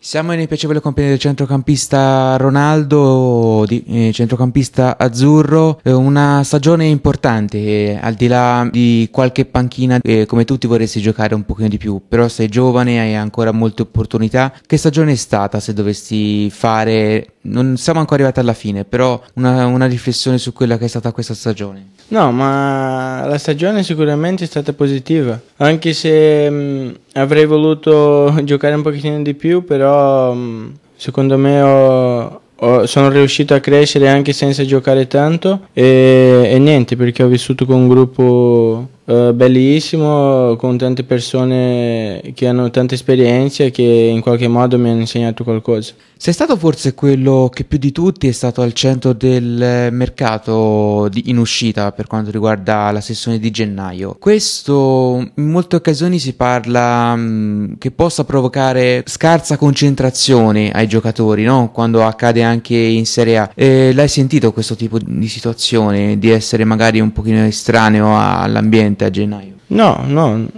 Siamo nei piacevole compagnia del centrocampista Ronaldo, di, eh, centrocampista azzurro, eh, una stagione importante, eh, al di là di qualche panchina eh, come tutti vorresti giocare un pochino di più, però sei giovane, hai ancora molte opportunità. Che stagione è stata se dovessi fare non siamo ancora arrivati alla fine, però una, una, riflessione su quella che è stata questa stagione. No, ma la stagione sicuramente è stata positiva, anche se mh, mm, avrei voluto giocare un pochino di più, però mh, mm, secondo me ho, ho, sono riuscito a crescere anche senza giocare tanto e, e niente, perché ho vissuto con un gruppo Uh, bellissimo, con tante persone che hanno tanta esperienza e che in qualche modo mi hanno insegnato qualcosa. Sei stato forse quello che più di tutti è stato al centro del mercato di, in uscita per quanto riguarda la sessione di gennaio. Questo in molte occasioni si parla mh, mm, che possa provocare scarsa concentrazione ai giocatori, no? quando accade anche in Serie A. E eh, l'hai sentito questo tipo di situazione, di essere magari un pochino estraneo all'ambiente a gennaio? No, no,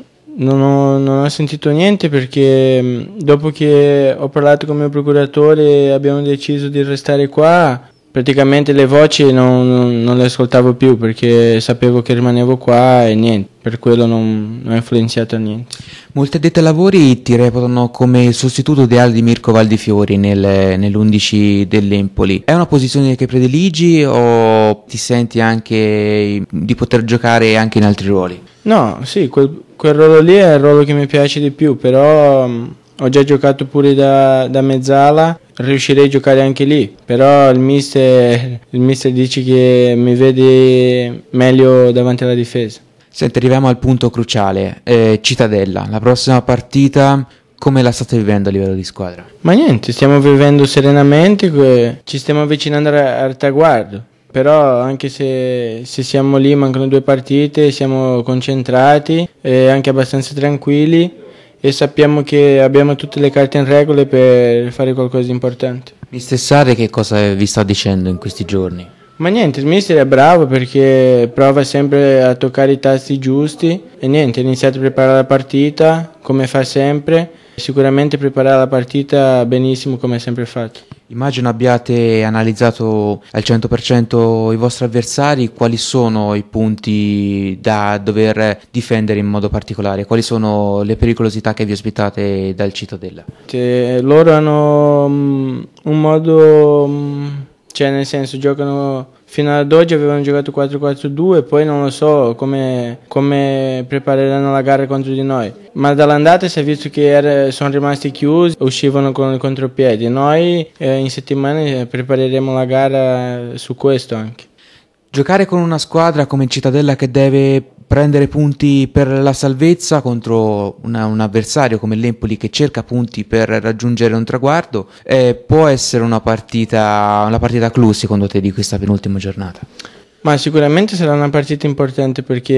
non ho, non ho, sentito niente perché mm, dopo che ho parlato con il mio procuratore e abbiamo deciso di restare qua, praticamente le voci non, non, le ascoltavo più perché sapevo che rimanevo qua e niente, per quello non, non ho influenziato niente. Molte dette lavori ti reputano come il sostituto ideale di Mirko Valdifiori nel, nell'11 dell'Empoli. È una posizione che prediligi o ti senti anche di poter giocare anche in altri ruoli? No, sì, quel, quel ruolo lì è il ruolo che mi piace di più, però um, ho già giocato pure da, da mezzala riuscirei a giocare anche lì. Però il mister, il mister dice che mi vede meglio davanti alla difesa. Senti, arriviamo al punto cruciale. Eh, Cittadella, la prossima partita come la state vivendo a livello di squadra? Ma niente, stiamo vivendo serenamente, ci stiamo avvicinando al traguardo. Però anche se, se, siamo lì, mancano due partite, siamo concentrati e anche abbastanza tranquilli e sappiamo che abbiamo tutte le carte in regola per fare qualcosa di importante. Mistessare che cosa vi sta dicendo in questi giorni? Ma niente, il mister è bravo perché prova sempre a toccare i tasti giusti e niente, ha iniziato a preparare la partita come fa sempre. Sicuramente preparare la partita benissimo come ha sempre fatto. Immagino abbiate analizzato al 100% i vostri avversari, quali sono i punti da dover difendere in modo particolare, quali sono le pericolosità che vi ospitate dal Cittadella? Cioè, loro hanno mm, un modo... Um, cioè, nel senso, giocano fino ad oggi avevano giocato 4-4-2, poi non lo so come, come, prepareranno la gara contro di noi. Ma dall'andata si è visto che era, sono rimasti chiusi, uscivano con il contropiede. Noi eh, in settimana eh, prepareremo la gara su questo anche. Giocare con una squadra come Cittadella che deve prendere punti per la salvezza contro una, un avversario come l'Empoli che cerca punti per raggiungere un traguardo eh, può essere una partita, una partita clou secondo te di questa penultima giornata? Ma sicuramente sarà una partita importante perché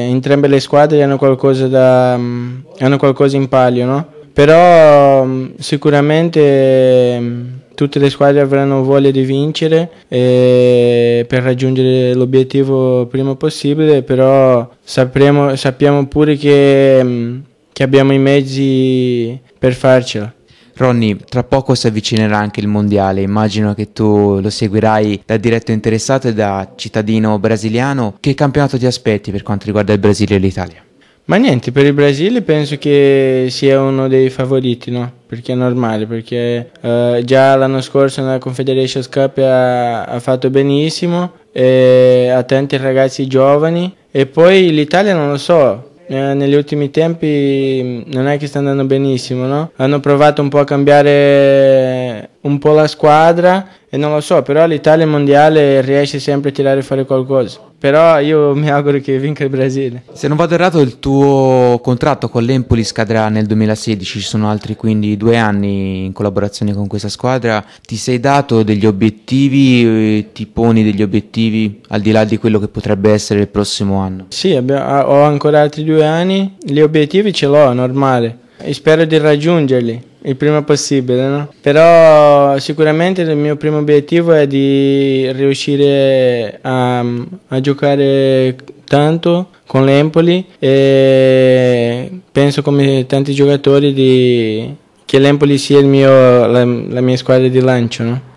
entrambe le squadre hanno qualcosa, da, hanno qualcosa in palio, no? però mm, sicuramente mm, tutte le squadre avranno voglia di vincere per raggiungere l'obiettivo prima possibile, però sapremo, sappiamo pure che, mm, che abbiamo i mezzi per farcela. Ronny, tra poco si avvicinerà anche il mondiale, immagino che tu lo seguirai da diretto interessato e da cittadino brasiliano. Che campionato ti aspetti per quanto riguarda il Brasile e l'Italia? Ma niente, per il Brasile penso che sia uno dei favoriti, no? perché è normale, perché eh, già l'anno scorso nella Confederations Cup ha, ha fatto benissimo, e ha tanti ragazzi giovani e poi l'Italia non lo so, eh, negli ultimi tempi mm, non è che sta andando benissimo, no? Hanno provato un po' a cambiare un po' la squadra e non lo so, però l'Italia mondiale riesce sempre a tirare fuori qualcosa. Però io mi auguro che vinca il Brasile. Se non vado errato, il tuo contratto con l'Empoli scadrà nel 2016, ci sono altri quindi due anni in collaborazione con questa squadra. Ti sei dato degli obiettivi, eh, ti poni degli obiettivi al di là di quello che potrebbe essere il prossimo anno? Sì, ho ancora altri due anni, gli obiettivi ce l'ho, normale, e spero di raggiungerli il prima possibile, no? Però sicuramente il mio primo obiettivo è di riuscire a, a giocare tanto con l'Empoli e penso come tanti giocatori di, che l'Empoli sia mio, la, la mia squadra di lancio, no?